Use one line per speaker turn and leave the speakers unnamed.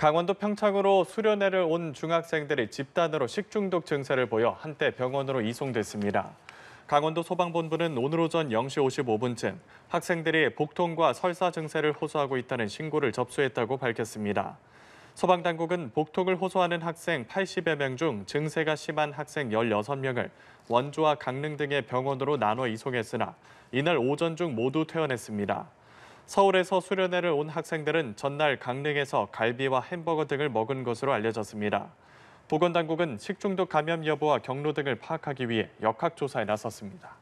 강원도 평창으로 수련회를 온 중학생들이 집단으로 식중독 증세를 보여 한때 병원으로 이송됐습니다. 강원도 소방본부는 오늘 오전 0시 55분쯤 학생들이 복통과 설사 증세를 호소하고 있다는 신고를 접수했다고 밝혔습니다. 소방당국은 복통을 호소하는 학생 80여 명 중 증세가 심한 학생 16명을 원주와 강릉 등의 병원으로 나눠 이송했으나 이날 오전 중 모두 퇴원했습니다. 서울에서 수련회를 온 학생들은 전날 강릉에서 갈비와 햄버거 등을 먹은 것으로 알려졌습니다. 보건당국은 식중독 감염 여부와 경로 등을 파악하기 위해 역학조사에 나섰습니다.